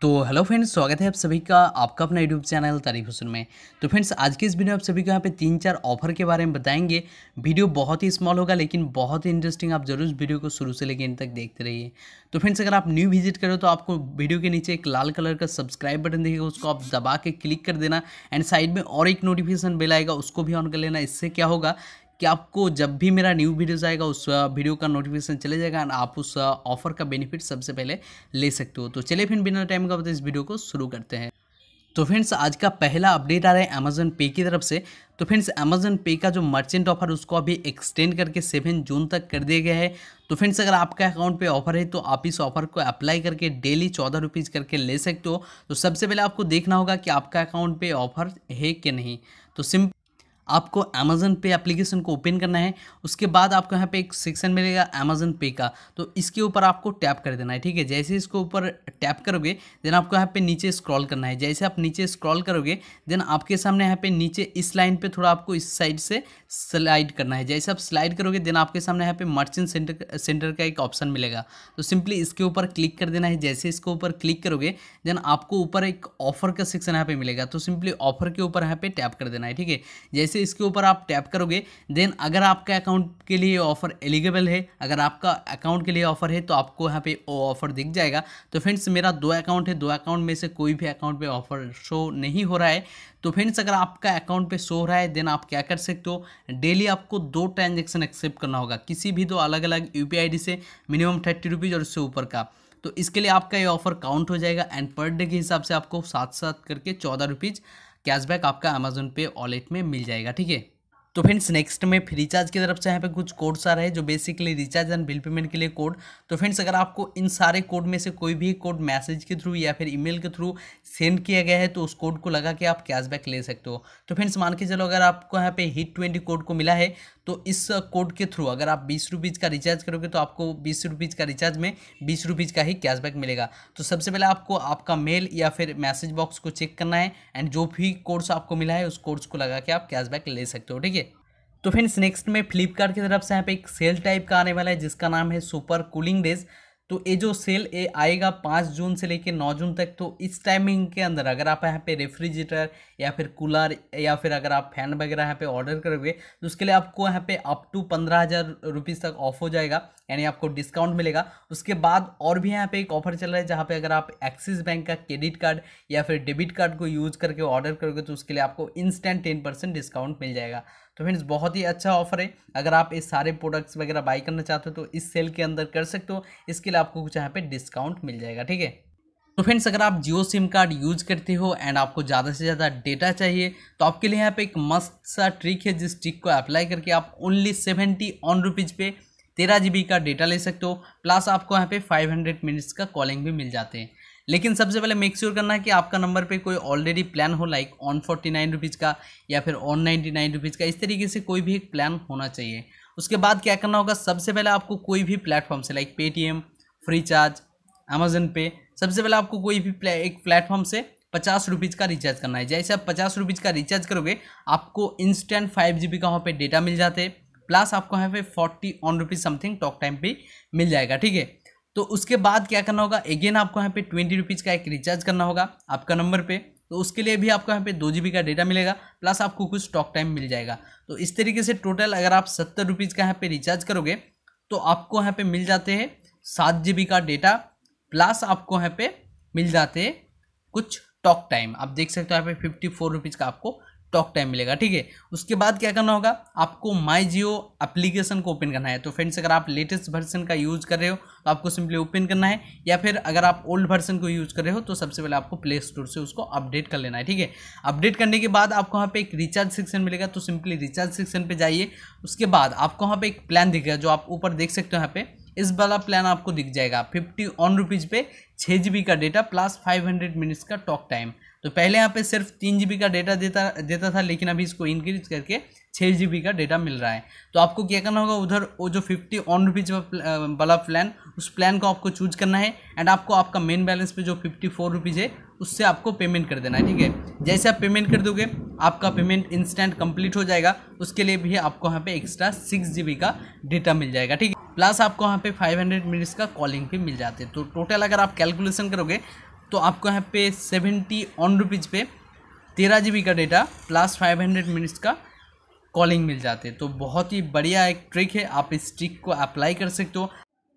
तो hello friends स्वागत है आप सभी का आपका अपना यूट्यूब चैनल तारीफ हुसन में तो फ्रेंड्स आज की इस वीडियो में आप सभी को यहाँ पे तीन चार ऑफर के बारे में बताएंगे वीडियो बहुत ही स्मॉल होगा लेकिन बहुत ही इंटरेस्टिंग आप जरूर वीडियो को शुरू से लेकर इन तक देखते रहिए तो फ्रेंड्स अगर आप न्यू विजिट करो तो आपको वीडियो के नीचे एक लाल कलर का सब्सक्राइब बटन देखेगा उसको आप दबा के क्लिक कर देना एंड साइड में और एक नोटिफिकेशन बिल आएगा उसको भी ऑन कर लेना इससे क्या होगा कि आपको जब भी मेरा न्यू वीडियोस आएगा उस वीडियो का नोटिफिकेशन चले जाएगा एंड आप उस ऑफर का बेनिफिट सबसे पहले ले सकते हो तो चलिए फिर बिना टाइम का इस वीडियो को शुरू करते हैं तो फ्रेंड्स आज का पहला अपडेट आ रहा है अमेजन पे की तरफ से तो फ्रेंड्स अमेजन पे का जो मर्चेंट ऑफर उसको अभी एक्सटेंड करके सेवन जून तक कर दिया गया है तो फ्रेंड्स अगर आपका अकाउंट पे ऑफर है तो आप इस ऑफर को अप्लाई करके डेली चौदह रुपीज़ करके ले सकते हो तो सबसे पहले आपको देखना होगा कि आपका अकाउंट पे ऑफर है कि नहीं तो सिंपल आपको अमेज़न पे एप्लीकेशन को ओपन करना है उसके बाद आपको यहाँ पे एक सेक्शन मिलेगा अमेज़न पे का तो इसके ऊपर आपको टैप कर देना है ठीक है जैसे इसके ऊपर टैप करोगे देन आपको यहाँ पे नीचे स्क्रॉल करना है जैसे आप नीचे स्क्रॉल करोगे देन आपके सामने यहाँ पे नीचे इस लाइन पर थोड़ा आपको इस साइड से स्लाइड करना है जैसे आप स्लाइड करोगे देन आपके सामने यहाँ पे मर्चेंट सेंटर सेंटर का एक ऑप्शन मिलेगा तो सिंपली इसके ऊपर क्लिक कर देना है जैसे इसके ऊपर क्लिक करोगे देन आपको ऊपर एक ऑफर का सेक्शन यहाँ पे मिलेगा तो सिंपली ऑफर के ऊपर यहाँ पे टैप कर देना है ठीक है जैसे से इसके ऊपर आप टैप करोगे देन अगर आपके अकाउंट के लिए ऑफर एलिगेबल है अगर आपका अकाउंट के लिए ऑफर है तो आपको यहाँ पे वो ऑफर दिख जाएगा तो फ्रेंड्स मेरा दो अकाउंट है दो अकाउंट में से कोई भी अकाउंट पे ऑफर शो नहीं हो रहा है तो फ्रेंड्स अगर आपका अकाउंट पे शो हो रहा है देन आप क्या कर सकते हो डेली आपको दो ट्रांजेक्शन एक्सेप्ट करना होगा किसी भी दो अलग अलग यू पी से मिनिमम थर्टी रुपीज़ और उससे ऊपर का तो इसके लिए आपका ये ऑफर काउंट हो जाएगा एंड पर डे के हिसाब से आपको साथ साथ करके चौदह रुपीज़ कैशबैक आपका अमेजोन पे वॉलेट में मिल जाएगा ठीक है तो फ्रेंड्स नेक्स्ट में फ्रीचार्ज की तरफ से यहाँ पे कुछ कोड्स आ रहे हैं जो basically recharge and bill payment के लिए कोड तो फ्रेंड्स अगर आपको इन सारे कोड में से कोई भी कोड मैसेज के थ्रू या फिर ईमेल के थ्रू सेंड किया गया है तो उस कोड को लगा के आप कैशबैक ले सकते हो तो फ्रेंड्स मान के चलो अगर आपको यहाँ पे हिट ट्वेंटी कोड को मिला है तो इस कोड के थ्रू अगर आप बीस रुपीज़ का रिचार्ज करोगे तो आपको बीस रुपीज़ का रिचार्ज में बीस रुपीज़ का ही कैशबैक मिलेगा तो सबसे पहले आपको आपका मेल या फिर मैसेज बॉक्स को चेक करना है एंड जो भी कोर्स आपको मिला है उस कोर्स को लगा के आप कैशबैक ले सकते हो ठीक है तो फ्रेंड्स नेक्स्ट में फ्लिपकार्ट की तरफ से यहाँ पे एक सेल टाइप का आने वाला है जिसका नाम है सुपर कूलिंग डेज तो ये जो सेल ये आएगा पाँच जून से लेकर नौ जून तक तो इस टाइमिंग के अंदर अगर आप यहाँ पे रेफ्रिजरेटर या फिर कूलर या फिर अगर आप फैन वगैरह यहाँ पे ऑर्डर करोगे तो उसके लिए आपको यहाँ पे अप टू पंद्रह हज़ार रुपीज़ तक ऑफ हो जाएगा यानी आपको डिस्काउंट मिलेगा उसके बाद और भी यहाँ पे एक ऑफर चल रहा है जहाँ पे अगर आप एक्सिस बैंक का क्रेडिट कार्ड या फिर डेबिट कार्ड को यूज़ करके ऑर्डर करोगे तो उसके लिए आपको इंस्टेंट टेन डिस्काउंट मिल जाएगा तो फ्रेंड्स बहुत ही अच्छा ऑफर है अगर आप इस सारे प्रोडक्ट्स वगैरह बाई करना चाहते हो तो इस सेल के अंदर कर सकते हो इसके लिए आपको कुछ यहाँ पर डिस्काउंट मिल जाएगा ठीक है तो फ्रेंड्स अगर आप जियो सिम कार्ड यूज करते हो एंड आपको ज़्यादा से ज़्यादा डेटा चाहिए तो आपके लिए यहाँ पे एक मस्त सा ट्रिक है जिस ट्रिक को अप्लाई करके आप ओनली सेवेंटी ऑन रुपीज़ पे तेरह जी का डेटा ले सकते हो प्लस आपको यहाँ पे हंड्रेड मिनट्स का कॉलिंग भी मिल जाते हैं लेकिन सबसे पहले मेक श्योर करना कि आपका नंबर पे कोई ऑलरेडी प्लान हो like one forty nine rupees का या फिर ऑन नाइन्टी नाइन रुपीज़ का इस तरीके से कोई भी एक प्लान होना चाहिए उसके बाद क्या करना होगा सबसे पहले आपको कोई भी प्लेटफॉर्म से लाइक पेटीएम फ्रीचार्ज अमेजन पे सबसे पहले आपको कोई भी प्ले, एक प्लेटफॉर्म से पचास रुपीज़ का रिचार्ज करना है जैसे आप पचास रुपीज़ का रिचार्ज करोगे आपको इंस्टेंट फाइव जी बी का वहाँ पर डेटा मिल जाते प्लस आपको यहाँ पे forty one rupees something talk time पे मिल जाएगा ठीक है तो उसके बाद क्या करना होगा अगेन आपको यहाँ पे ट्वेंटी रुपीज़ का एक रिचार्ज करना होगा आपका नंबर पे तो उसके लिए भी आपको यहाँ पे दो जी का डेटा मिलेगा प्लस आपको कुछ टॉक टाइम मिल जाएगा तो इस तरीके से टोटल अगर आप सत्तर रुपीज़ का यहाँ पे रिचार्ज करोगे तो आपको यहाँ पे मिल जाते हैं सात जी का डेटा प्लस आपको यहाँ पे मिल जाते हैं कुछ टॉक टाइम आप देख सकते हो यहाँ पे फिफ्टी फोर रुपीज़ का आपको टॉक टाइम मिलेगा ठीक है उसके बाद क्या करना होगा आपको माई जियो एप्लीकेशन को ओपन करना है तो फ्रेंड्स अगर आप लेटेस्ट वर्जन का यूज़ कर रहे हो तो आपको सिंपली ओपन करना है या फिर अगर आप ओल्ड वर्जन को यूज़ कर रहे हो तो सबसे पहले आपको प्ले स्टोर से उसको अपडेट कर लेना है ठीक है अपडेट करने के बाद आपको वहाँ पे एक रिचार्ज सेक्शन मिलेगा तो सिंपली रिचार्ज सेक्शन पर जाइए उसके बाद आपको वहाँ पर एक प्लान दिखेगा जो आप ऊपर देख सकते हो यहाँ पे इस वाला प्लान आपको दिख जाएगा फिफ्टी ऑन रुपीज़ पे छः जी का data plus five hundred minutes का टॉक टाइम तो पहले यहाँ पे सिर्फ तीन जी का डेटा देता देता था लेकिन अभी इसको इंक्रीज करके छः जी का डेटा मिल रहा है तो आपको क्या करना होगा उधर वो जो फिफ्टी ऑन रुपीज़ वाला प्लान उस प्लान को आपको चूज करना है एंड आपको आपका मेन बैलेंस पे जो फिफ्टी फोर रुपीज़ है उससे आपको पेमेंट कर देना है ठीक है जैसे आप पेमेंट कर दोगे आपका पेमेंट इंस्टेंट कंप्लीट हो जाएगा उसके लिए भी आपको यहाँ पे एक्स्ट्रा सिक्स जी का डेटा मिल जाएगा ठीक है प्लस आपको यहाँ पे 500 मिनट्स का कॉलिंग भी मिल जाते हैं तो टोटल अगर आप कैलकुलेशन करोगे तो आपको यहाँ पे सेवेंटी ऑन रुपीज़ पे तेरह जी का data plus five hundred minutes का कॉलिंग मिल जाते हैं तो बहुत ही बढ़िया एक ट्रिक है आप इस ट्रिक को अप्लाई कर सकते हो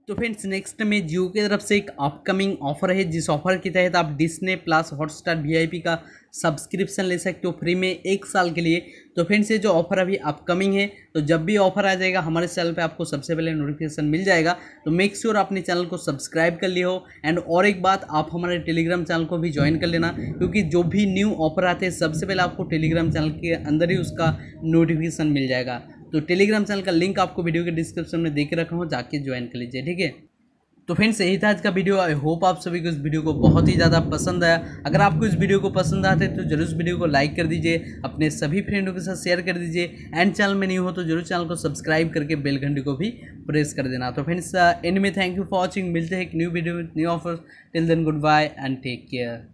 तो फ्रेंड्स नेक्स्ट में जियो की तरफ से एक अपकमिंग ऑफर है जिस ऑफर के तहत आप डिस्ने प्लस हॉटस्टार वीआईपी का सब्सक्रिप्शन ले सकते हो फ्री में एक साल के लिए तो फ्रेंड्स ये जो ऑफर अभी अपकमिंग है तो जब भी ऑफर आ जाएगा हमारे चैनल पे आपको सबसे पहले नोटिफिकेशन मिल जाएगा तो मेक श्योर sure अपने चैनल को सब्सक्राइब कर लिया हो एंड और एक बात आप हमारे टेलीग्राम चैनल को भी ज्वाइन कर लेना क्योंकि जो भी न्यू ऑफर आते हैं सबसे पहले आपको टेलीग्राम चैनल के अंदर ही उसका नोटिफिकेशन मिल जाएगा तो टेलीग्राम चैनल का लिंक आपको वीडियो के डिस्क्रिप्शन में देख रखा हूँ जाके ज्वाइन कर लीजिए ठीक है तो फ्रेंड्स यही था आज का वीडियो आई होप आप सभी को इस वीडियो को बहुत ही ज़्यादा पसंद आया अगर आपको इस वीडियो को पसंद आते तो जरूर इस वीडियो को लाइक कर दीजिए अपने सभी फ्रेंडों के साथ शेयर कर दीजिए एंड चैनल में नहीं हो तो जरूर चैनल को सब्सक्राइब करके बेल घंटी को भी प्रेस कर देना तो फ्रेंड्स एंड uh, में थैंक यू फॉर वॉचिंग मिलते हैं एक न्यू वीडियो में new offer till then good bye and take care